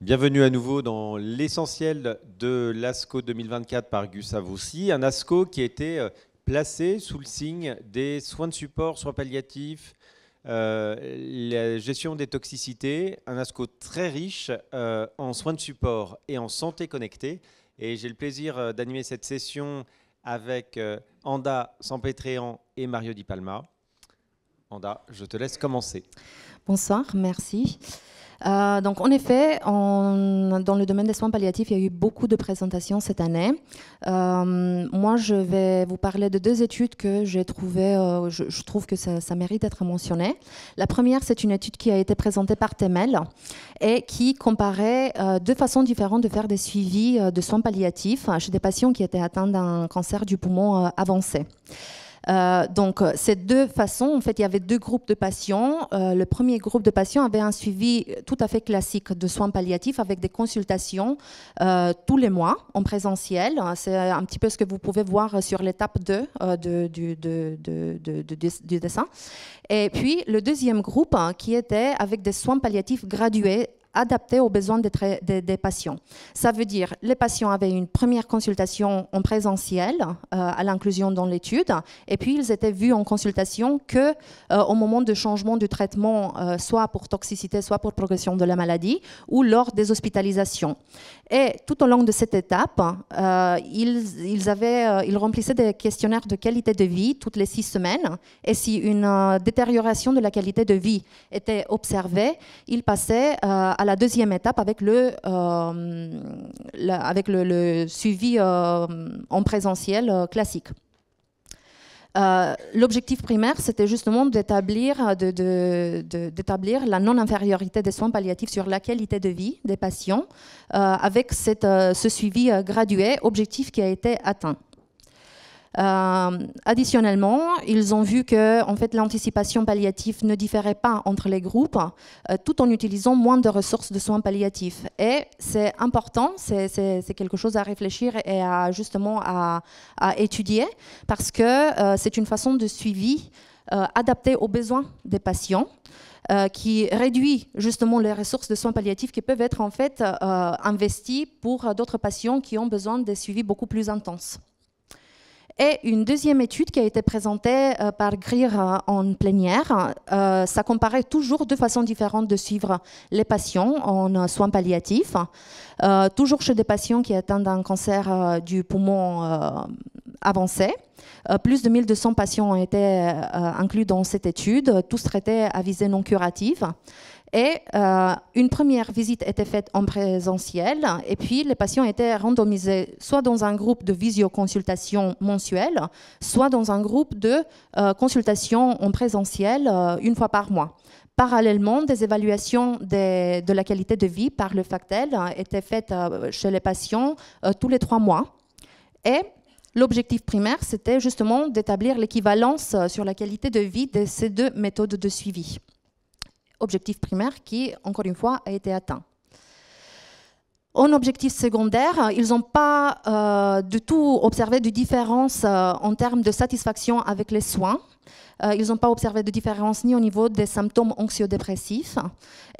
Bienvenue à nouveau dans l'essentiel de l'ASCO 2024 par Gus Aussi, un ASCO qui a été euh, placé sous le signe des soins de support, soins palliatifs, euh, la gestion des toxicités, un ASCO très riche euh, en soins de support et en santé connectée. Et j'ai le plaisir d'animer cette session avec Anda Sampétréan et Mario Di Palma. Anda, je te laisse commencer. Bonsoir, merci. Euh, donc, en effet, dans le domaine des soins palliatifs, il y a eu beaucoup de présentations cette année. Euh, moi, je vais vous parler de deux études que j'ai trouvées, euh, je, trouve que ça, ça mérite d'être mentionné. La première, c'est une étude qui a été présentée par Temel et qui comparait deux façons différentes de faire des suivis de soins palliatifs chez des patients qui étaient atteints d'un cancer du poumon avancé. Euh, donc, euh, ces deux façons, en fait, il y avait deux groupes de patients. Euh, le premier groupe de patients avait un suivi tout à fait classique de soins palliatifs avec des consultations tous les mois en présentiel. Hein, c'est un petit peu ce que vous pouvez voir sur l'étape 2 du, dessin. Et puis, le deuxième groupe hein, qui était avec des soins palliatifs gradués adapté aux besoins des, des, patients. Ça veut dire les patients avaient une première consultation en présentiel euh, à l'inclusion dans l'étude, et puis ils étaient vus en consultation que euh, au moment de changement du traitement, euh, soit pour toxicité, soit pour progression de la maladie, ou lors des hospitalisations. Et tout au long de cette étape, ils, avaient, ils remplissaient des questionnaires de qualité de vie toutes les six semaines, et si une détérioration de la qualité de vie était observée, ils passaient à la deuxième étape avec le, euh, avec le, suivi euh, en présentiel euh, classique. l'objectif primaire, c'était justement d'établir, la non-infériorité des soins palliatifs sur la qualité de vie des patients avec cette, ce suivi gradué, objectif qui a été atteint. Euh, additionnellement, ils ont vu que fait, l'anticipation palliative ne différait pas entre les groupes, euh, tout en utilisant moins de ressources de soins palliatifs. Et c'est important, c'est quelque chose à réfléchir et à, justement à, étudier, parce que euh, c'est une façon de suivi adaptée aux besoins des patients, qui réduit justement les ressources de soins palliatifs qui peuvent être en fait investies pour d'autres patients qui ont besoin de suivis beaucoup plus intenses. Et une deuxième étude qui a été présentée euh, par Greer euh, en plénière, euh, ça comparait toujours deux façons différentes de suivre les patients en soins palliatifs, toujours chez des patients qui atteignent un cancer du poumon avancé. Plus de 1200 patients ont été inclus dans cette étude, tous traités à visée non curative. Et euh, une première visite était faite en présentiel, et puis les patients étaient randomisés soit dans un groupe de visioconsultation mensuelle, soit dans un groupe de euh, consultation en présentiel euh, une fois par mois. Parallèlement, des évaluations de la qualité de vie par le factel étaient faites chez les patients tous les trois mois. Et L'objectif primaire, c'était justement d'établir l'équivalence sur la qualité de vie de ces deux méthodes de suivi objectif primaire qui, encore une fois, a été atteint. En objectif secondaire, ils n'ont pas euh, du tout observé de différence euh, en termes de satisfaction avec les soins. Euh, ils n'ont pas observé de différence ni au niveau des symptômes anxio-dépressifs.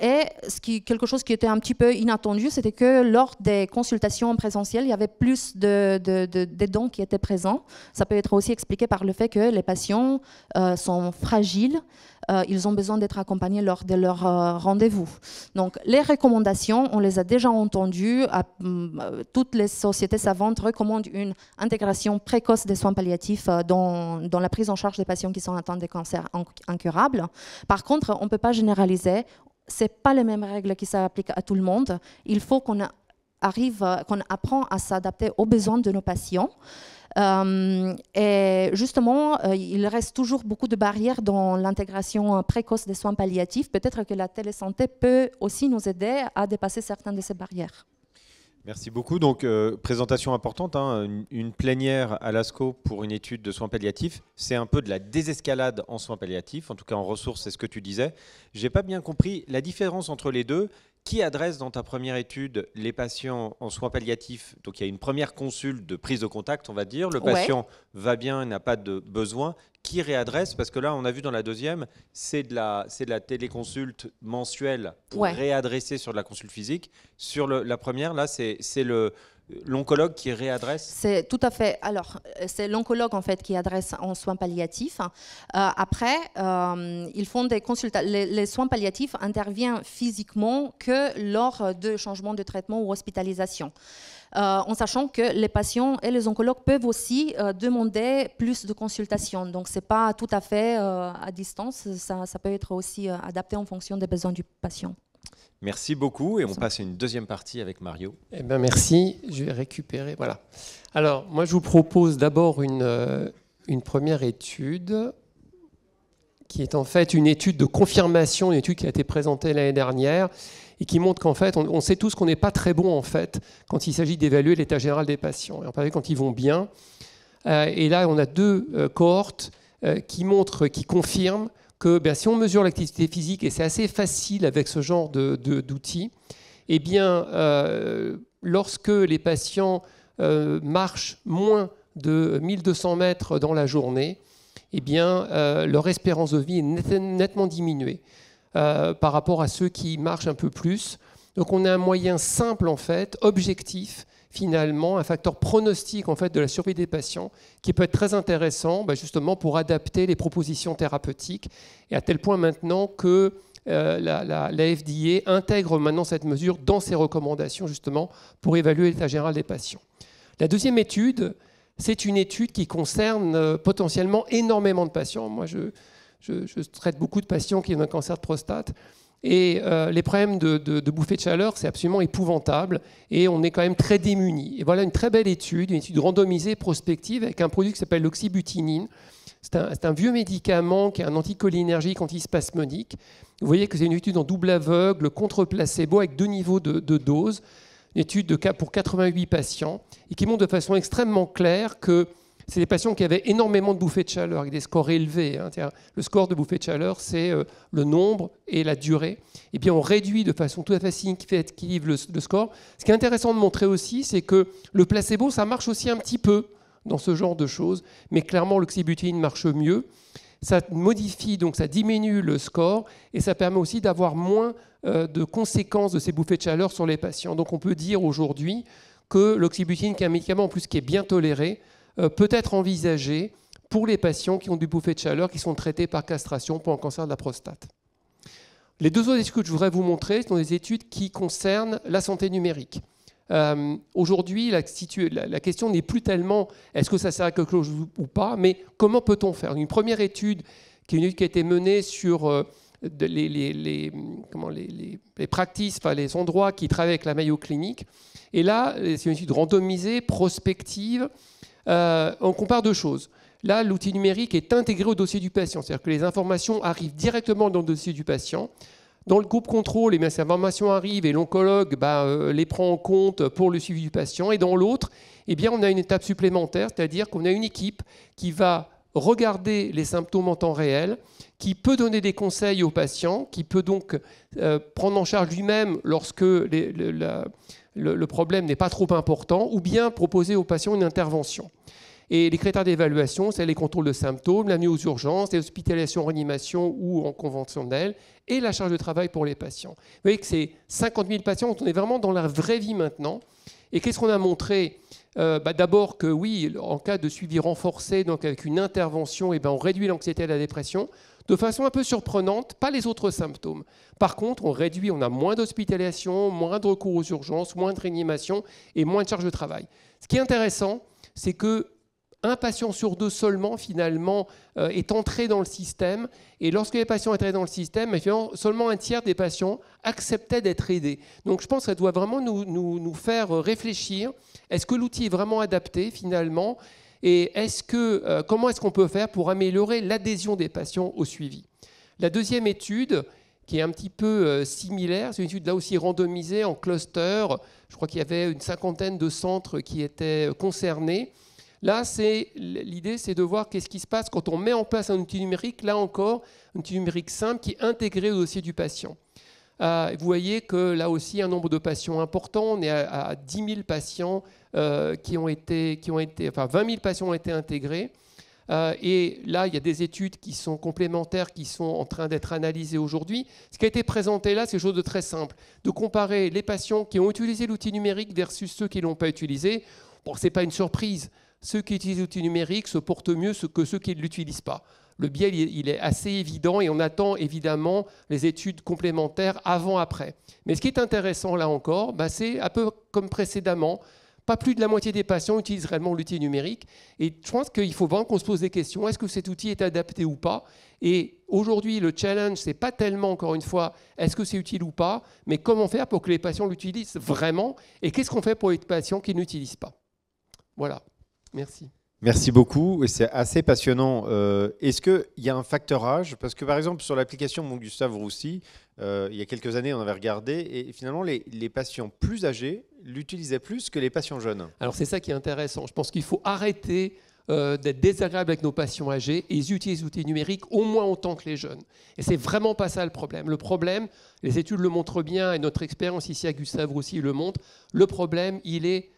Et ce qui, quelque chose qui était un petit peu inattendu, c'était que lors des consultations en présentiel, il y avait plus de, de, dons qui étaient présents. Ça peut être aussi expliqué par le fait que les patients euh, sont fragiles, euh, ils ont besoin d'être accompagnés lors de leur rendez-vous. Donc les recommandations, on les a déjà entendues, mm, toutes les sociétés savantes recommandent une intégration précoce des soins palliatifs dans, dans la prise en charge des patients qui sont atteints des cancers incurables. Par contre, on ne peut pas généraliser. Ce pas les mêmes règles qui s'appliquent à tout le monde. Il faut qu'on arrive, qu'on apprend à s'adapter aux besoins de nos patients. Euh, et justement, euh, il reste toujours beaucoup de barrières dans l'intégration euh, précoce des soins palliatifs. Peut-être que la télésanté peut aussi nous aider à dépasser certaines de ces barrières. Merci beaucoup. Donc, euh, présentation importante, hein. une, plénière à l'ASCO pour une étude de soins palliatifs. C'est un peu de la désescalade en soins palliatifs, en tout cas en ressources, c'est ce que tu disais. J'ai pas bien compris la différence entre les deux. Qui adresse dans ta première étude les patients en soins palliatifs Donc, il y a une première consulte de prise de contact, on va dire. Le patient va bien, n'a pas de besoin qui réadresse, parce que là, on a vu dans la deuxième, c'est de la, c'est de la téléconsulte mensuelle pour réadresser sur de la consulte physique. Sur la première, là, c'est, c'est le, l'oncologue qui réadresse C'est tout à fait. Alors, c'est l'oncologue en fait qui adresse en soins palliatifs. Euh, après, euh, ils font des consultations. Les, les, soins palliatifs interviennent physiquement que lors de changements de traitement ou hospitalisation. Euh, en sachant que les patients et les oncologues peuvent aussi euh, demander plus de consultations. Donc, ce n'est pas tout à fait euh, à distance, ça, peut être aussi adapté en fonction des besoins du patient. Merci beaucoup et on passe à une deuxième partie avec Mario. Eh ben, merci, je vais récupérer. Voilà. Alors, moi, je vous propose d'abord une, une première étude qui est en fait une étude de confirmation, une étude qui a été présentée l'année dernière et qui montre qu'en fait, on, sait tous qu'on n'est pas très bon en fait quand il s'agit d'évaluer l'état général des patients, et en particulier quand ils vont bien. Euh, et là, on a deux euh, cohortes euh, qui montrent, qui confirment que ben, si on mesure l'activité physique, et c'est assez facile avec ce genre d'outils, de, d'outils, et eh bien, lorsque les patients marchent moins de 1200 mètres dans la journée, et eh bien, leur espérance de vie est nettement diminuée. Euh, par rapport à ceux qui marchent un peu plus. Donc on a un moyen simple en fait, objectif finalement, un facteur pronostic en fait de la survie des patients qui peut être très intéressant bah, justement pour adapter les propositions thérapeutiques et à tel point maintenant que euh, la, la, la, FDA intègre maintenant cette mesure dans ses recommandations justement pour évaluer l'état général des patients. La deuxième étude, c'est une étude qui concerne euh, potentiellement énormément de patients. Moi, je, je, traite beaucoup de patients qui ont un cancer de prostate. Et euh, les problèmes de, de, de bouffée de chaleur, c'est absolument épouvantable. Et on est quand même très démunis. Et voilà une très belle étude, une étude randomisée, prospective, avec un produit qui s'appelle l'oxybutinine. C'est un, vieux médicament qui est un anticholinergique antispasmodique. Vous voyez que c'est une étude en double aveugle, contre placebo, avec deux niveaux de, de dose. Une étude de cas pour 88 patients, et qui montre de façon extrêmement claire que c'est des patients qui avaient énormément de bouffées de chaleur, avec des scores élevés. Hein, le score de bouffée de chaleur, c'est euh, le nombre et la durée. Et puis on réduit de façon tout à fait significative le, le score. Ce qui est intéressant de montrer aussi, c'est que le placebo, ça marche aussi un petit peu dans ce genre de choses, mais clairement l'oxybutine marche mieux. Ça modifie, donc ça diminue le score et ça permet aussi d'avoir moins euh, de conséquences de ces bouffées de chaleur sur les patients. Donc on peut dire aujourd'hui que l'oxybutine, qui est un médicament en plus qui est bien toléré, euh, peut être envisagé pour les patients qui ont du bouffet de chaleur, qui sont traités par castration pour un cancer de la prostate. Les deux autres études que je voudrais vous montrer sont des études qui concernent la santé numérique. Euh, aujourd'hui, la, question n'est plus tellement est-ce que ça sert à quelque chose ou pas, mais comment peut-on faire Une première étude qui, a été menée sur euh, les, les, les, comment, les, practices, les endroits qui travaillent avec la Mayo Clinique. Et là, c'est une étude randomisée, prospective, euh, on compare deux choses. Là, l'outil numérique est intégré au dossier du patient, c'est-à-dire que les informations arrivent directement dans le dossier du patient. Dans le groupe contrôle, les eh ces informations arrivent et l'oncologue bah, euh, les prend en compte pour le suivi du patient. Et dans l'autre, eh bien, on a une étape supplémentaire, c'est-à-dire qu'on a une équipe qui va regarder les symptômes en temps réel, qui peut donner des conseils au patient, qui peut donc euh, prendre en charge lui-même lorsque le, problème n'est pas trop important, ou bien proposer aux patients une intervention. Et les critères d'évaluation, c'est les contrôles de symptômes, la mise aux urgences, les hospitalisations en réanimation ou en conventionnel, et la charge de travail pour les patients. Vous voyez que c'est 50 000 patients, on est vraiment dans la vraie vie maintenant. Et qu'est-ce qu'on a montré euh, bah, D'abord que oui, en cas de suivi renforcé, donc avec une intervention, eh ben, on réduit l'anxiété et la dépression de façon un peu surprenante, pas les autres symptômes. Par contre, on réduit, on a moins d'hospitalisation, moins de recours aux urgences, moins de réanimation et moins de charge de travail. Ce qui est intéressant, c'est que un patient sur deux seulement, finalement, euh, est entré dans le système. Et lorsque les patients étaient dans le système, seulement un tiers des patients acceptaient d'être aidés. Donc je pense que ça doit vraiment nous faire euh, réfléchir. Est-ce que l'outil est vraiment adapté, finalement et euh, comment est-ce qu'on peut faire pour améliorer l'adhésion des patients au suivi La deuxième étude, qui est un petit peu euh, similaire, c'est une étude là aussi randomisée en cluster. Je crois qu'il y avait une cinquantaine de centres qui étaient euh, concernés. Là, l'idée, c'est de voir qu'est-ce qui se passe quand on met en place un outil numérique. Là encore, un outil numérique simple qui est intégré au dossier du patient. Euh, vous voyez que là aussi, un nombre de patients important. On est à, 10 000 patients euh, qui ont été, qui ont été, enfin 20 000 patients ont été intégrés. Euh, et là, il y a des études qui sont complémentaires, qui sont en train d'être analysées aujourd'hui. Ce qui a été présenté là, c'est quelque chose de très simple, de comparer les patients qui ont utilisé l'outil numérique versus ceux qui ne l'ont pas utilisé. Bon, ce n'est pas une surprise. Ceux qui utilisent l'outil numérique se portent mieux que ceux qui ne l'utilisent pas. Le biais, il est assez évident et on attend évidemment les études complémentaires avant-après. Mais ce qui est intéressant là encore, bah, c'est un peu comme précédemment, pas plus de la moitié des patients utilisent réellement l'outil numérique. Et je pense qu'il faut vraiment qu'on se pose des questions. Est-ce que cet outil est adapté ou pas Et aujourd'hui, le challenge, c'est pas tellement, encore une fois, est-ce que c'est utile ou pas, mais comment faire pour que les patients l'utilisent vraiment et qu'est-ce qu'on fait pour les patients qui n'utilisent pas. Voilà. Merci. Merci beaucoup, c'est assez passionnant. Euh, est-ce qu'il y a un facteur âge Parce que par exemple, sur l'application Mon Gustave Roussy, euh, il y a quelques années, on avait regardé, et finalement, les, patients plus âgés l'utilisaient plus que les patients jeunes. Alors c'est ça qui est intéressant. Je pense qu'il faut arrêter euh, d'être désagréable avec nos patients âgés, et utiliser utilisent outils numériques au moins autant que les jeunes. Et c'est vraiment pas ça le problème. Le problème, les études le montrent bien, et notre expérience ici à Gustave Roussy le montre, le problème, il est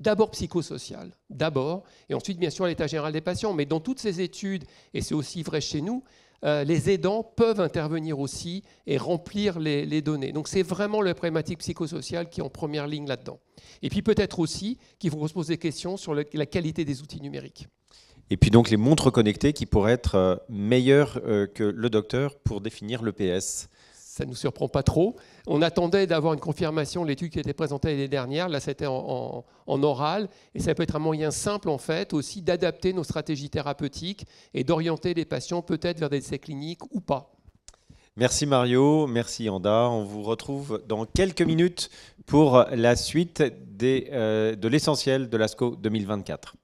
d'abord psychosocial, d'abord, et ensuite bien sûr l'état général des patients. Mais dans toutes ces études, et c'est aussi vrai chez nous, euh, les aidants peuvent intervenir aussi et remplir les, données. Donc c'est vraiment la problématique psychosociale qui est en première ligne là-dedans. Et puis peut-être aussi qu'ils vont se poser des questions sur la qualité des outils numériques. Et puis donc les montres connectées qui pourraient être euh, meilleures euh, que le docteur pour définir le PS ça ne nous surprend pas trop. On attendait d'avoir une confirmation de l'étude qui était présentée l'année dernière. Là, c'était en, oral. Et ça peut être un moyen simple, en fait, aussi d'adapter nos stratégies thérapeutiques et d'orienter les patients peut-être vers des essais cliniques ou pas. Merci Mario, merci Anda. On vous retrouve dans quelques minutes pour la suite euh, de l'essentiel de l'ASCO 2024.